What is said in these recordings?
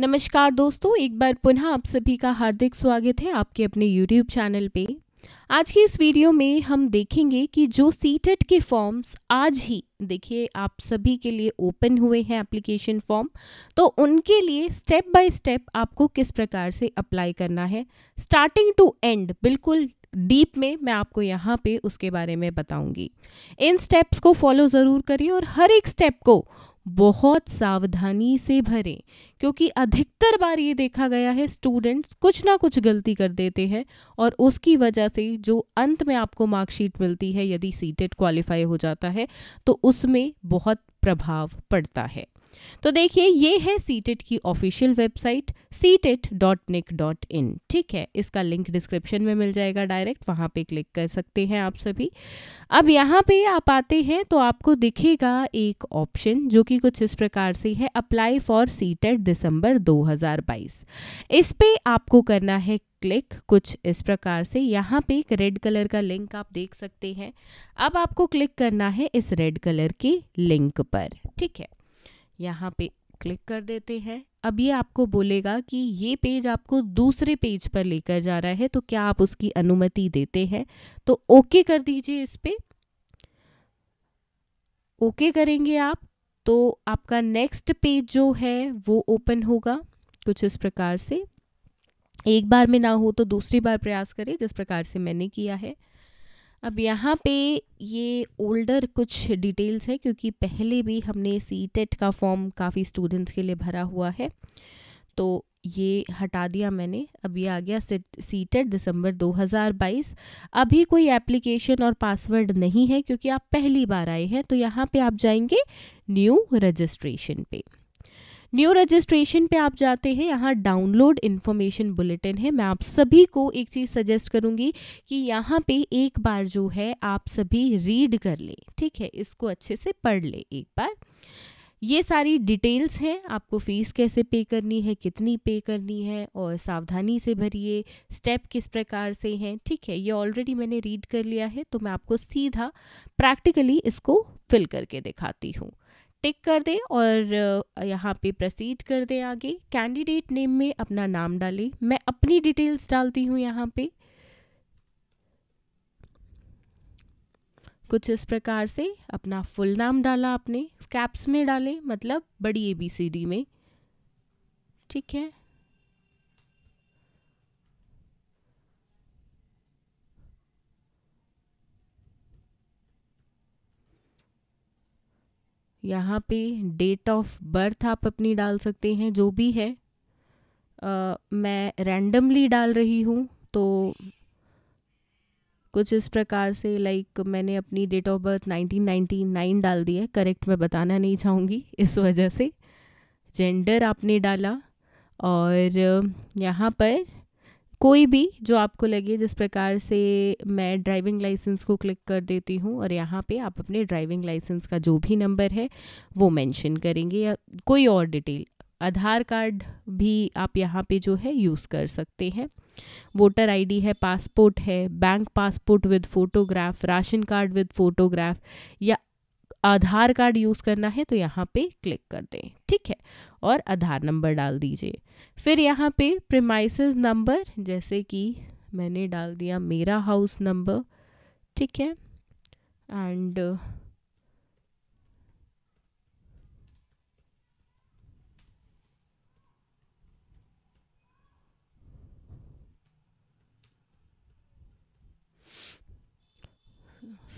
नमस्कार दोस्तों एक बार पुनः आप सभी का हार्दिक स्वागत है आपके अपने YouTube चैनल पे आज की इस वीडियो में हम देखेंगे कि जो सी e के फॉर्म्स आज ही देखिए आप सभी के लिए ओपन हुए हैं एप्लीकेशन फॉर्म तो उनके लिए स्टेप बाय स्टेप आपको किस प्रकार से अप्लाई करना है स्टार्टिंग टू एंड बिल्कुल डीप में मैं आपको यहाँ पे उसके बारे में बताऊंगी इन स्टेप्स को फॉलो ज़रूर करिए और हर एक स्टेप को बहुत सावधानी से भरें क्योंकि अधिकतर बार ये देखा गया है स्टूडेंट्स कुछ ना कुछ गलती कर देते हैं और उसकी वजह से जो अंत में आपको मार्कशीट मिलती है यदि सीटेट क्वालिफाई हो जाता है तो उसमें बहुत प्रभाव पड़ता है तो देखिए ये है सीटेट की official website CTET dot nic dot in ठीक है इसका लिंक डिस्क्रिप्शन में मिल जाएगा डायरेक्ट वहाँ पे क्लिक कर सकते हैं आप सभी अब यहाँ पे आप आते हैं तो आपको दिखेगा एक ऑप्शन जो कि कुछ इस प्रकार से है अप्लाई फॉर सीटेट दिसंबर 2022 इस पे आपको करना है क्लिक कुछ इस प्रकार से यहाँ पे एक रेड कलर का लिंक आप देख सकते हैं अब आपको क्लिक करना है इस रेड कलर के लिंक पर ठीक है यहाँ पे क्लिक कर देते हैं अब ये आपको बोलेगा कि ये पेज आपको दूसरे पेज पर लेकर जा रहा है तो क्या आप उसकी अनुमति देते हैं तो ओके कर दीजिए इस पर ओके करेंगे आप तो आपका नेक्स्ट पेज जो है वो ओपन होगा कुछ इस प्रकार से एक बार में ना हो तो दूसरी बार प्रयास करें जिस प्रकार से मैंने किया है अब यहाँ पे ये ओल्डर कुछ डिटेल्स हैं क्योंकि पहले भी हमने सी टेट e का फॉर्म काफ़ी स्टूडेंट्स के लिए भरा हुआ है तो ये हटा दिया मैंने अब ये आ गया सी टेट e e दिसंबर 2022 अभी कोई एप्लीकेशन और पासवर्ड नहीं है क्योंकि आप पहली बार आए हैं तो यहाँ पे आप जाएंगे न्यू रजिस्ट्रेशन पे न्यू रजिस्ट्रेशन पे आप जाते हैं यहाँ डाउनलोड इन्फॉर्मेशन बुलेटिन है मैं आप सभी को एक चीज़ सजेस्ट करूँगी कि यहाँ पे एक बार जो है आप सभी रीड कर लें ठीक है इसको अच्छे से पढ़ लें एक बार ये सारी डिटेल्स हैं आपको फ़ीस कैसे पे करनी है कितनी पे करनी है और सावधानी से भरिए स्टेप किस प्रकार से हैं ठीक है ये ऑलरेडी मैंने रीड कर लिया है तो मैं आपको सीधा प्रैक्टिकली इसको फिल करके दिखाती हूँ टिक कर दें और यहाँ पे प्रोसीड कर दें आगे कैंडिडेट नेम में अपना नाम डालें मैं अपनी डिटेल्स डालती हूँ यहाँ पे कुछ इस प्रकार से अपना फुल नाम डाला आपने कैप्स में डालें मतलब बड़ी ए बी सी डी में ठीक है यहाँ पे डेट ऑफ बर्थ आप अपनी डाल सकते हैं जो भी है आ, मैं रैंडमली डाल रही हूँ तो कुछ इस प्रकार से लाइक मैंने अपनी डेट ऑफ बर्थ 1999 डाल दी है करेक्ट मैं बताना नहीं चाहूँगी इस वजह से जेंडर आपने डाला और यहाँ पर कोई भी जो आपको लगे जिस प्रकार से मैं ड्राइविंग लाइसेंस को क्लिक कर देती हूँ और यहाँ पे आप अपने ड्राइविंग लाइसेंस का जो भी नंबर है वो मेंशन करेंगे या कोई और डिटेल आधार कार्ड भी आप यहाँ पे जो है यूज़ कर सकते हैं वोटर आईडी है पासपोर्ट है bank passport with photograph ration card with photograph या आधार कार्ड यूज़ करना है तो यहाँ पे क्लिक कर दें ठीक है और आधार नंबर डाल दीजिए फिर यहाँ पे प्रेमाइसेस नंबर जैसे कि मैंने डाल दिया मेरा हाउस नंबर ठीक है एंड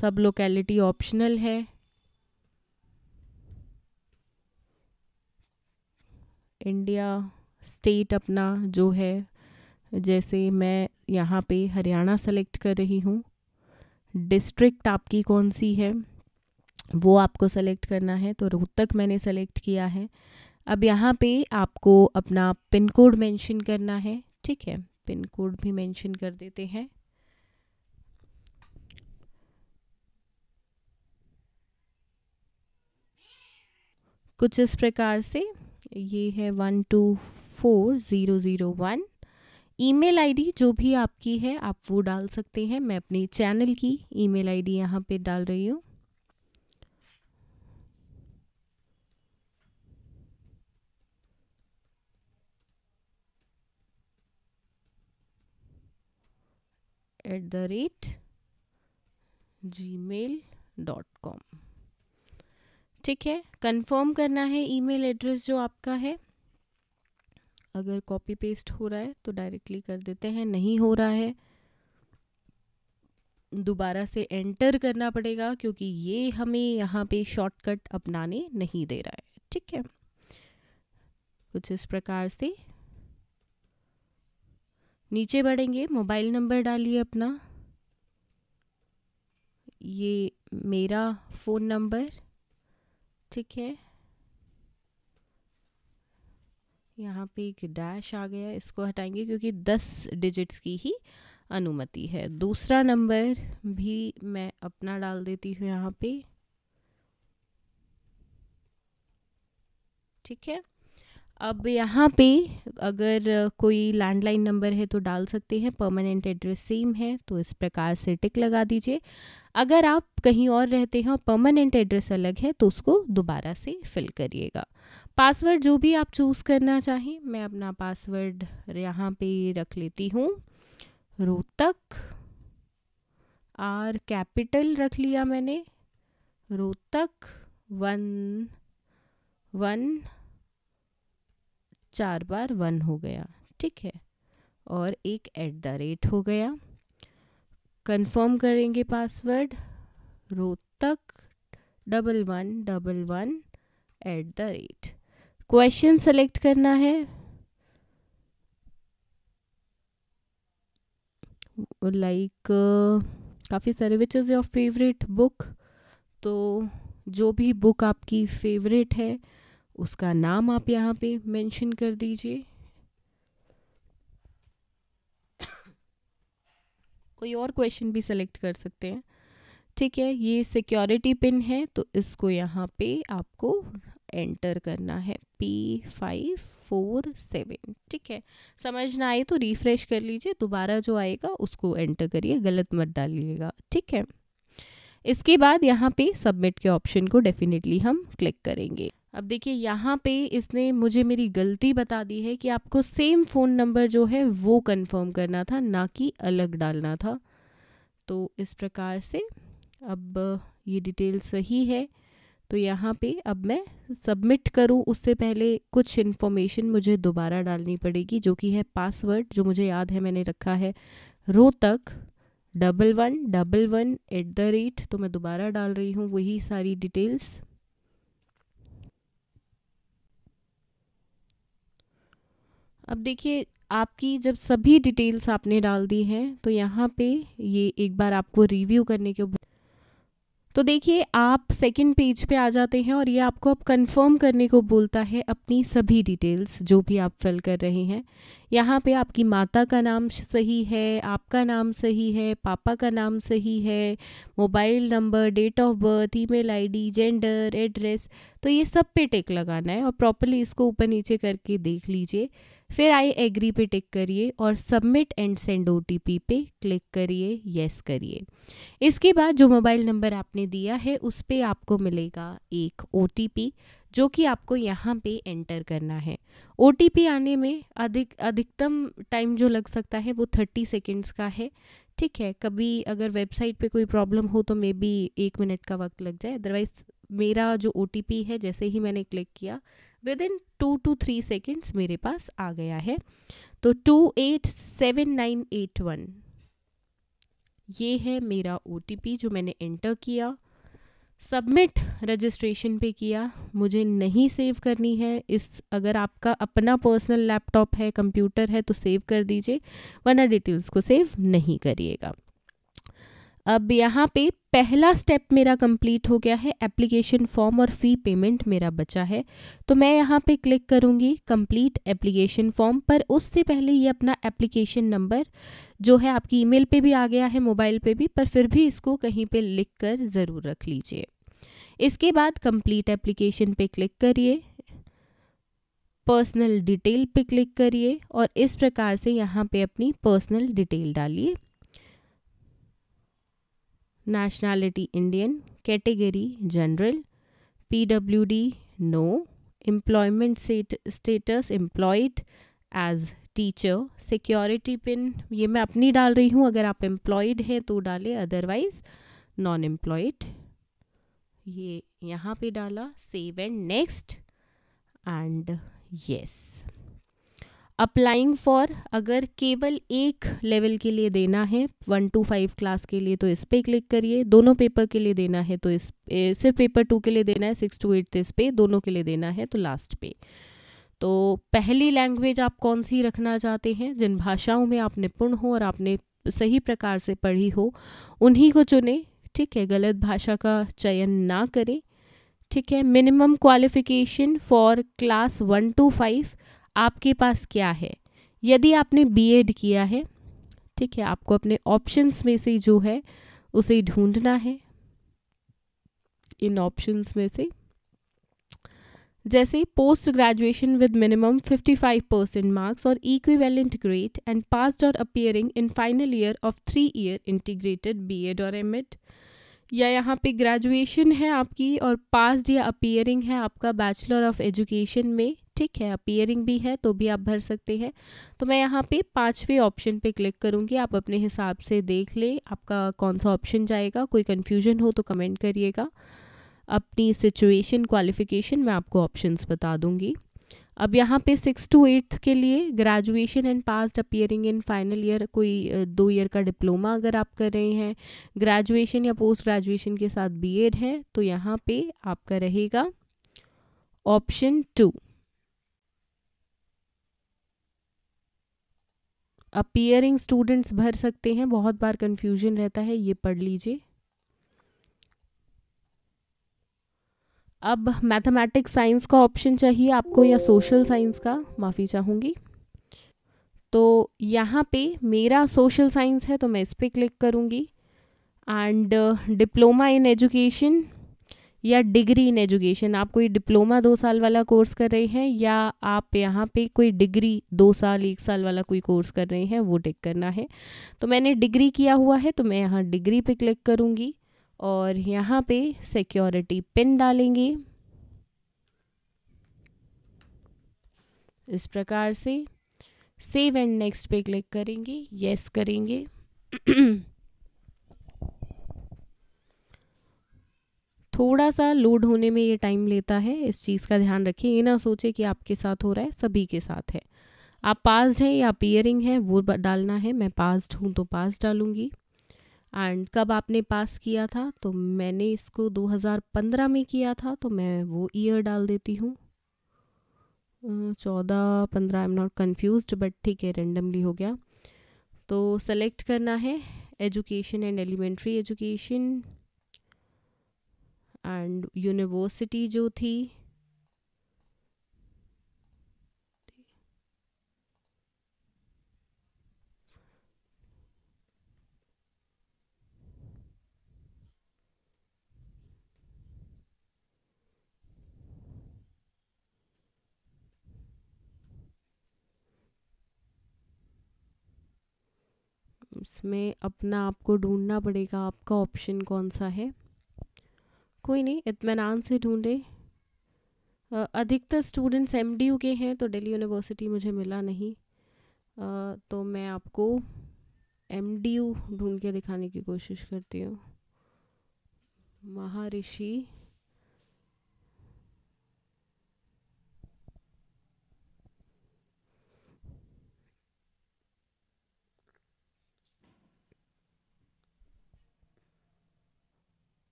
सब लोकेलिटी ऑप्शनल है इंडिया स्टेट अपना जो है जैसे मैं यहाँ पे हरियाणा सेलेक्ट कर रही हूँ डिस्ट्रिक्ट आपकी कौन सी है वो आपको सेलेक्ट करना है तो रोहतक मैंने सेलेक्ट किया है अब यहाँ पे आपको अपना पिन कोड मेंशन करना है ठीक है पिन कोड भी मेंशन कर देते हैं कुछ इस प्रकार से ये है one two four zero zero one email ID जो भी आपकी है आप वो डाल सकते हैं मैं अपने चैनल की ईमेल आईडी यहाँ पर डाल रही हूँ at the rate gmail dot com ठीक है कंफर्म करना है ईमेल एड्रेस जो आपका है अगर कॉपी पेस्ट हो रहा है तो डायरेक्टली कर देते हैं नहीं हो रहा है दोबारा से एंटर करना पड़ेगा क्योंकि ये हमें यहाँ पे शॉर्टकट अपनाने नहीं दे रहा है ठीक है कुछ इस प्रकार से नीचे बढ़ेंगे मोबाइल नंबर डालिए अपना ये मेरा फ़ोन नंबर ठीक है यहाँ पे एक डैश आ गया इसको हटाएंगे क्योंकि दस डिजिट्स की ही अनुमति है दूसरा नंबर भी मैं अपना डाल देती हूँ यहाँ पे ठीक है अब यहाँ पे अगर कोई लैंडलाइन नंबर है तो डाल सकते हैं परमानेंट एड्रेस सेम है तो इस प्रकार से टिक लगा दीजिए अगर आप कहीं और रहते हैं और परमानेंट एड्रेस अलग है तो उसको दोबारा से फिल करिएगा पासवर्ड जो भी आप चूज़ करना चाहें मैं अपना पासवर्ड यहाँ पे रख लेती हूँ रोहतक आर कैपिटल रख लिया मैंने रोहतक वन वन चार बार वन हो गया ठीक है और एक एट द रेट हो गया कंफर्म करेंगे password Rohtak double one double one at the rate question select करना है लाइक like, uh, काफ़ी सारे which is your favourite book तो जो भी बुक आपकी फेवरेट है उसका नाम आप यहाँ पे मेंशन कर दीजिए कोई और क्वेश्चन भी सेलेक्ट कर सकते हैं ठीक है ये सिक्योरिटी पिन है तो इसको यहाँ पे आपको एंटर करना है पी फाइव फोर सेवन ठीक है समझ ना आए तो रिफ्रेश कर लीजिए दोबारा जो आएगा उसको एंटर करिए गलत मत डालिएगा ठीक है इसके बाद यहाँ पे सबमिट के ऑप्शन को डेफिनेटली हम क्लिक करेंगे अब देखिए यहाँ पे इसने मुझे मेरी गलती बता दी है कि आपको सेम फ़ोन नंबर जो है वो कंफर्म करना था ना कि अलग डालना था तो इस प्रकार से अब ये डिटेल सही है तो यहाँ पे अब मैं सबमिट करूँ उससे पहले कुछ इन्फॉर्मेशन मुझे दोबारा डालनी पड़ेगी जो कि है पासवर्ड जो मुझे याद है मैंने रखा है Rohtak double one double one at the rate तो मैं दोबारा डाल रही हूँ वही सारी डिटेल्स अब देखिए आपकी जब सभी डिटेल्स आपने डाल दी हैं तो यहाँ पे ये एक बार आपको रिव्यू करने के तो देखिए आप सेकंड पेज पे आ जाते हैं और ये आपको अब कंफर्म करने को बोलता है अपनी सभी डिटेल्स जो भी आप फिल कर रहे हैं यहाँ पे आपकी माता का नाम सही है आपका नाम सही है पापा का नाम सही है mobile number date of birth email ID gender address तो ये सब पे टेक लगाना है और प्रॉपरली इसको ऊपर नीचे करके देख लीजिए फिर आई एग्री पे टिक करिए और सबमिट एंड सेंड ओ पे क्लिक करिए येस करिए इसके बाद जो मोबाइल नंबर आपने दिया है उस पर आपको मिलेगा एक ओ जो कि आपको यहाँ पे एंटर करना है ओ आने में अधिक अधिकतम टाइम जो लग सकता है वो थर्टी सेकेंड्स का है ठीक है कभी अगर वेबसाइट पे कोई प्रॉब्लम हो तो मे बी एक मिनट का वक्त लग जाए अदरवाइज मेरा जो ओ है जैसे ही मैंने क्लिक किया within two two three seconds मेरे पास आ गया है तो two eight seven nine eight one ये है मेरा ओ जो मैंने एंटर किया सबमिट रजिस्ट्रेशन पे किया मुझे नहीं सेव करनी है इस अगर आपका अपना पर्सनल लैपटॉप है कंप्यूटर है तो सेव कर दीजिए वरना डिटेल्स को सेव नहीं करिएगा अब यहाँ पे पहला स्टेप मेरा कंप्लीट हो गया है एप्लीकेशन फॉर्म और फ़ी पेमेंट मेरा बचा है तो मैं यहाँ पे क्लिक करूँगी कंप्लीट एप्लीकेशन फॉर्म पर उससे पहले ये अपना एप्लीकेशन नंबर जो है आपकी ईमेल पे भी आ गया है मोबाइल पे भी पर फिर भी इसको कहीं पे लिख कर ज़रूर रख लीजिए इसके बाद कंप्लीट एप्लीकेशन पे क्लिक करिए पर्सनल डिटेल पे क्लिक करिए और इस प्रकार से यहाँ पे अपनी पर्सनल डिटेल डालिए nationality indian category general pwd no employment status employed as teacher security pin ये मैं अपनी डाल रही हूँ अगर आप एम्प्लॉयड हैं तो डाले अदरवाइज नॉन एम्प्लॉयड ये यहाँ पे डाला save and next and yes applying for अगर केवल एक लेवल के लिए देना है वन टू फाइव क्लास के लिए तो इस पर क्लिक करिए दोनों पेपर के लिए देना है तो इस सिर्फ पेपर टू के लिए देना है सिक्स टू एट इस पे दोनों के लिए देना है तो लास्ट पे तो पहली लैंग्वेज आप कौन सी रखना चाहते हैं जिन भाषाओं में आप निपुण हो और आपने सही प्रकार से पढ़ी हो उन्हीं को चुने ठीक है गलत भाषा का चयन ना करें ठीक है minimum qualification for class one two five आपके पास क्या है यदि आपने बीएड किया है ठीक है आपको अपने ऑप्शंस में से जो है उसे ढूंढना है इन ऑप्शंस में से जैसे post graduation with minimum 55 percent marks और इक्विवेलेंट ग्रेड एंड पास्ड और appearing in final year of three year integrated BEd और एमएड या यहाँ पे ग्रेजुएशन है आपकी और पास्ड या अपियरिंग है आपका बैचलर ऑफ एजुकेशन में ठीक है अपियरिंग भी है तो भी आप भर सकते हैं तो मैं यहाँ पे पाँचवें ऑप्शन पे क्लिक करूँगी आप अपने हिसाब से देख लें आपका कौन सा ऑप्शन जाएगा कोई कन्फ्यूजन हो तो कमेंट करिएगा अपनी सिचुएशन क्वालिफिकेशन मैं आपको ऑप्शंस बता दूँगी अब यहाँ पे सिक्स टू एट्थ के लिए graduation and passed appearing in final year कोई दो ईयर का डिप्लोमा अगर आप कर रहे हैं ग्रेजुएशन या पोस्ट ग्रेजुएशन के साथ बीएड है तो यहाँ पे आपका रहेगा ऑप्शन टू अपियरिंग स्टूडेंट्स भर सकते हैं बहुत बार कंफ्यूजन रहता है ये पढ़ लीजिए अब मैथमेटिक्स साइंस का ऑप्शन चाहिए आपको या सोशल साइंस का माफ़ी चाहूँगी तो यहाँ पे मेरा सोशल साइंस है तो मैं इस पर क्लिक करूँगी एंड डिप्लोमा इन एजुकेशन या डिग्री इन एजुकेशन आप कोई डिप्लोमा दो साल वाला कोर्स कर रहे हैं या आप यहाँ पे कोई डिग्री दो साल एक साल वाला कोई कोर्स कर रहे हैं वो टिक करना है तो मैंने डिग्री किया हुआ है तो मैं यहाँ डिग्री पे क्लिक करूँगी और यहाँ पे सिक्योरिटी पिन डालेंगे इस प्रकार से सेव एंड नेक्स्ट पे क्लिक करेंगे यस करेंगे थोड़ा सा लोड होने में ये टाइम लेता है इस चीज़ का ध्यान रखिए ये ना सोचे कि आपके साथ हो रहा है सभी के साथ है आप पास्ड हैं या पियरिंग है वो डालना है मैं पास्ड हूँ तो पास डालूँगी एंड कब आपने पास किया था तो मैंने इसको 2015 में किया था तो मैं वो ईयर डाल देती हूँ चौदह पंद्रह I am not confuse but ठीक है रेंडमली हो गया तो सेलेक्ट करना है education and elementary education and university जो थी इसमें अपना आपको ढूंढना पड़ेगा आपका ऑप्शन कौन सा है कोई नहीं इतमान से ढूंढे अधिकतर स्टूडेंट्स एम के हैं तो दिल्ली यूनिवर्सिटी मुझे मिला नहीं आ, तो मैं आपको एम ढूंढ के दिखाने की कोशिश करती हूँ महारिषि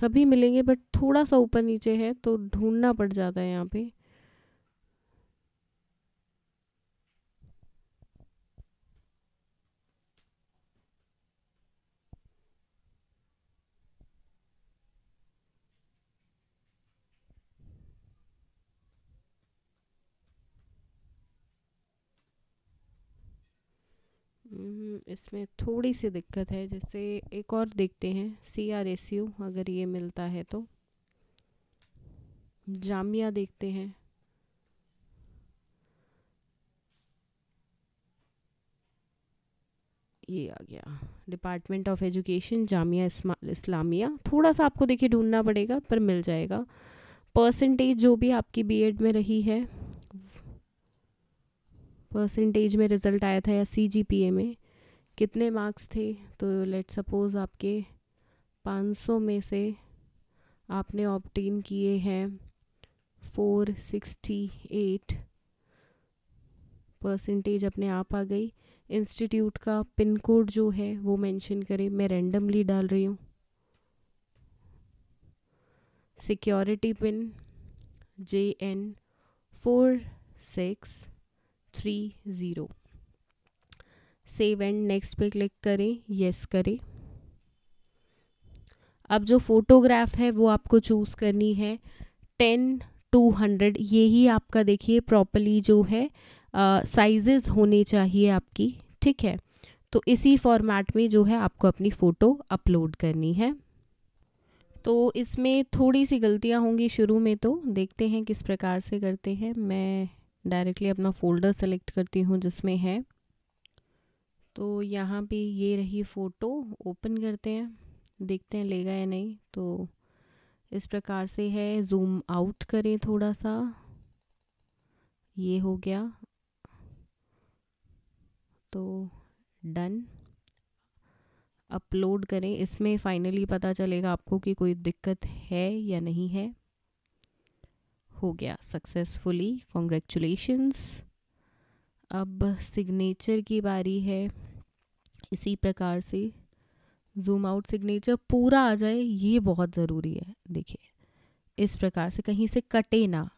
सभी मिलेंगे बट थोड़ा सा ऊपर नीचे है तो ढूंढना पड़ जाता है यहाँ पे हम्म, इसमें थोड़ी सी दिक्कत है जैसे एक और देखते हैं सी आर एस यू अगर ये मिलता है तो जामिया देखते हैं ये आ गया department of education Jamia Islamia थोड़ा सा आपको देखिए ढूंढना पड़ेगा पर मिल जाएगा परसेंटेज जो भी आपकी बीएड में रही है परसेंटेज में रिज़ल्ट आया था या सी में कितने मार्क्स थे तो लेट सपोज़ आपके 500 में से आपने ऑप्टेन किए हैं 468 परसेंटेज अपने आप आ गई इंस्टीट्यूट का पिन कोड जो है वो मेंशन करें मैं रैंडमली डाल रही हूँ security pin J N four six three zero save and next पे क्लिक करें यस करें अब जो फोटोग्राफ है वो आपको चूज़ करनी है टेन टू हंड्रेड ये ही आपका देखिए प्रॉपरली जो है साइजेस होने चाहिए आपकी ठीक है तो इसी फॉर्मेट में जो है आपको अपनी फ़ोटो अपलोड करनी है तो इसमें थोड़ी सी गलतियाँ होंगी शुरू में तो देखते हैं किस प्रकार से करते हैं मैं डायरेक्टली अपना फ़ोल्डर सेलेक्ट करती हूँ जिसमें है तो यहाँ पे ये रही फ़ोटो ओपन करते हैं देखते हैं लेगा या नहीं तो इस प्रकार से है जूम आउट करें थोड़ा सा ये हो गया तो डन अपलोड करें इसमें फाइनली पता चलेगा आपको कि कोई दिक्कत है या नहीं है हो गया सक्सेसफुली कॉन्ग्रेचुलेशंस अब सिग्नेचर की बारी है इसी प्रकार से जूम आउट सिग्नेचर पूरा आ जाए ये बहुत ज़रूरी है देखिए इस प्रकार से कहीं से कटे ना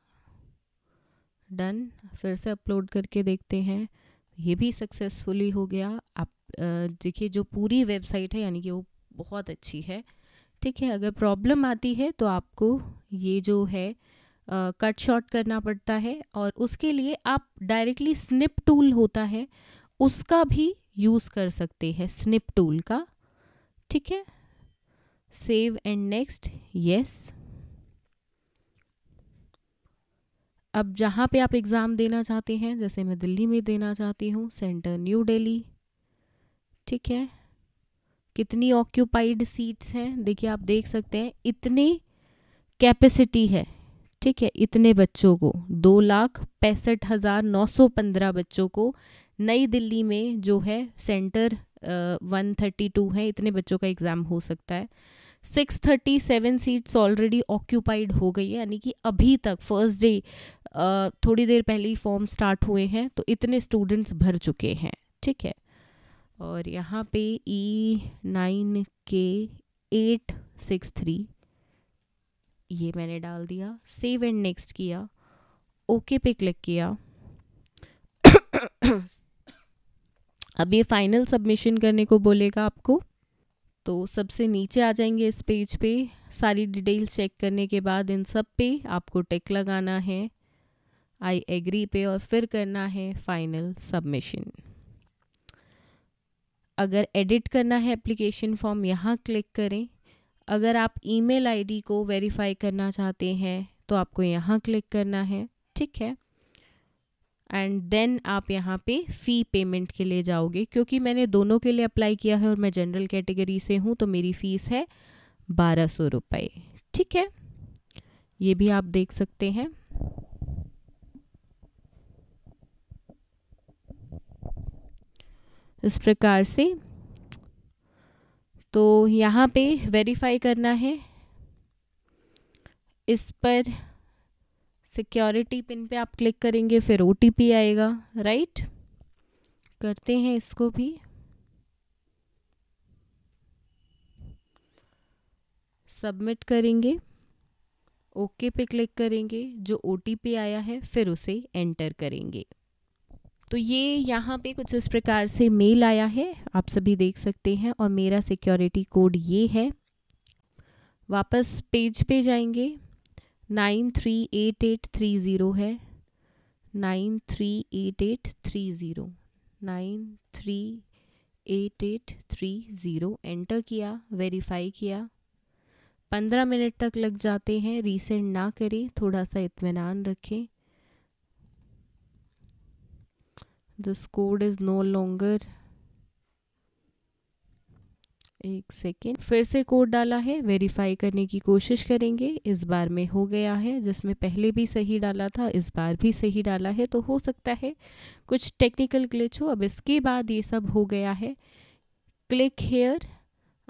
डन फिर से अपलोड करके देखते हैं ये भी सक्सेसफुली हो गया आप देखिए जो पूरी वेबसाइट है यानी कि वो बहुत अच्छी है ठीक है अगर प्रॉब्लम आती है तो आपको ये जो है कट शॉर्ट करना पड़ता है और उसके लिए आप डायरेक्टली स्निप टूल होता है उसका भी यूज़ कर सकते हैं स्निप टूल का ठीक है सेव एंड नेक्स्ट यस अब जहाँ पे आप एग्ज़ाम देना चाहते हैं जैसे मैं दिल्ली में देना चाहती हूँ सेंटर न्यू दिल्ली ठीक है कितनी ऑक्यूपाइड सीट्स हैं देखिए आप देख सकते हैं इतनी कैपेसिटी है ठीक है इतने बच्चों को दो लाख पैंसठ हज़ार नौ सौ पंद्रह बच्चों को नई दिल्ली में जो है सेंटर वन थर्टी टू है इतने बच्चों का एग्ज़ाम हो सकता है six thirty seven seats already occupied हो गई है यानी कि अभी तक फर्स्ट डे थोड़ी देर पहले ही फॉर्म स्टार्ट हुए हैं तो इतने स्टूडेंट्स भर चुके हैं ठीक है और यहाँ पे E e nine K eight six three ये मैंने डाल दिया सेव एंड नेक्स्ट किया ओके पे क्लिक किया अब ये फाइनल सबमिशन करने को बोलेगा आपको तो सबसे नीचे आ जाएंगे इस पेज पे सारी डिटेल्स चेक करने के बाद इन सब पे आपको टिक लगाना है आई एग्री पे और फिर करना है फाइनल सबमिशन अगर एडिट करना है एप्लीकेशन फॉर्म यहाँ क्लिक करें अगर आप ईमेल आईडी को वेरीफाई करना चाहते हैं तो आपको यहाँ क्लिक करना है ठीक है एंड देन आप यहाँ पे फ़ी पेमेंट के लिए जाओगे क्योंकि मैंने दोनों के लिए अप्लाई किया है और मैं जनरल कैटेगरी से हूँ तो मेरी फ़ीस है बारह सौ रुपये ठीक है ये भी आप देख सकते हैं इस प्रकार से तो यहाँ पे वेरीफाई करना है इस पर सिक्योरिटी पिन पे आप क्लिक करेंगे फिर ओ आएगा राइट करते हैं इसको भी सबमिट करेंगे ओके पे क्लिक करेंगे जो ओ आया है फिर उसे एंटर करेंगे तो ये यहाँ पे कुछ इस प्रकार से मेल आया है आप सभी देख सकते हैं और मेरा सिक्योरिटी कोड ये है वापस पेज पे जाएंगे nine three eight eight three zero है nine three eight eight three zero nine three eight eight three zero enter किया वेरीफाई किया पंद्रह मिनट तक लग जाते हैं रीसेंड ना करें थोड़ा सा इतमान रखें this code is no longer एक सेकेंड फिर से कोड डाला है वेरीफाई करने की कोशिश करेंगे इस बार में हो गया है जिसमें पहले भी सही डाला था इस बार भी सही डाला है तो हो सकता है कुछ टेक्निकल ग्लिच हो अब इसके बाद ये सब हो गया है क्लिक हेयर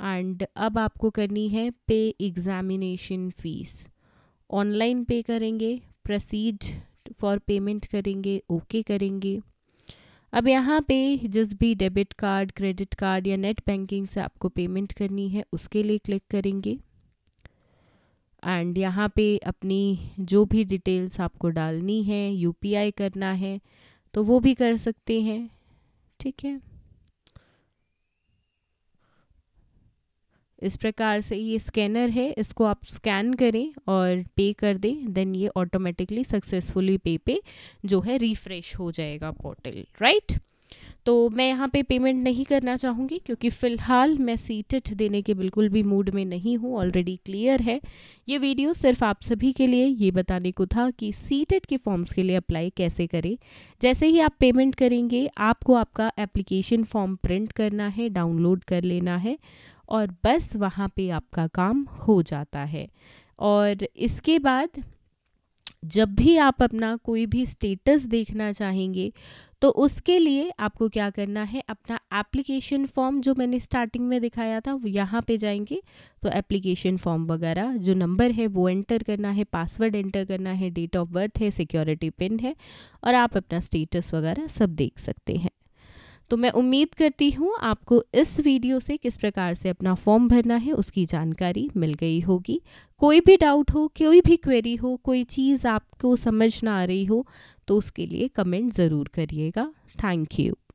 एंड अब आपको करनी है पे एग्जामिनेशन फीस ऑनलाइन पे करेंगे प्रोसीड फॉर पेमेंट करेंगे ओके okay करेंगे अब यहाँ पे जिस भी डेबिट कार्ड क्रेडिट कार्ड या नेट बैंकिंग से आपको पेमेंट करनी है उसके लिए क्लिक करेंगे एंड यहाँ पे अपनी जो भी डिटेल्स आपको डालनी है यूपीआई करना है तो वो भी कर सकते हैं ठीक है इस प्रकार से ये स्कैनर है इसको आप स्कैन करें और पे कर दें देन ये ऑटोमेटिकली सक्सेसफुली पे पे जो है रिफ़्रेश हो जाएगा पोर्टल राइट तो मैं यहाँ पे पेमेंट नहीं करना चाहूँगी क्योंकि फ़िलहाल मैं सीटेट देने के बिल्कुल भी मूड में नहीं हूँ ऑलरेडी क्लियर है ये वीडियो सिर्फ आप सभी के लिए ये बताने को था कि सीटेट के फॉर्म्स के लिए अप्लाई कैसे करें जैसे ही आप पेमेंट करेंगे आपको आपका एप्लीकेशन फॉर्म प्रिंट करना है डाउनलोड कर लेना है और बस वहाँ पे आपका काम हो जाता है और इसके बाद जब भी आप अपना कोई भी स्टेटस देखना चाहेंगे तो उसके लिए आपको क्या करना है अपना एप्लीकेशन फॉर्म जो मैंने स्टार्टिंग में दिखाया था यहाँ पे जाएंगे तो एप्लीकेशन फॉर्म वगैरह जो नंबर है वो एंटर करना है पासवर्ड एंटर करना है डेट ऑफ बर्थ है सिक्योरिटी पिन है और आप अपना स्टेटस वगैरह सब देख सकते हैं तो मैं उम्मीद करती हूँ आपको इस वीडियो से किस प्रकार से अपना फॉर्म भरना है उसकी जानकारी मिल गई होगी कोई भी डाउट हो कोई भी क्वेरी हो कोई चीज़ आपको समझ ना आ रही हो तो उसके लिए कमेंट ज़रूर करिएगा थैंक यू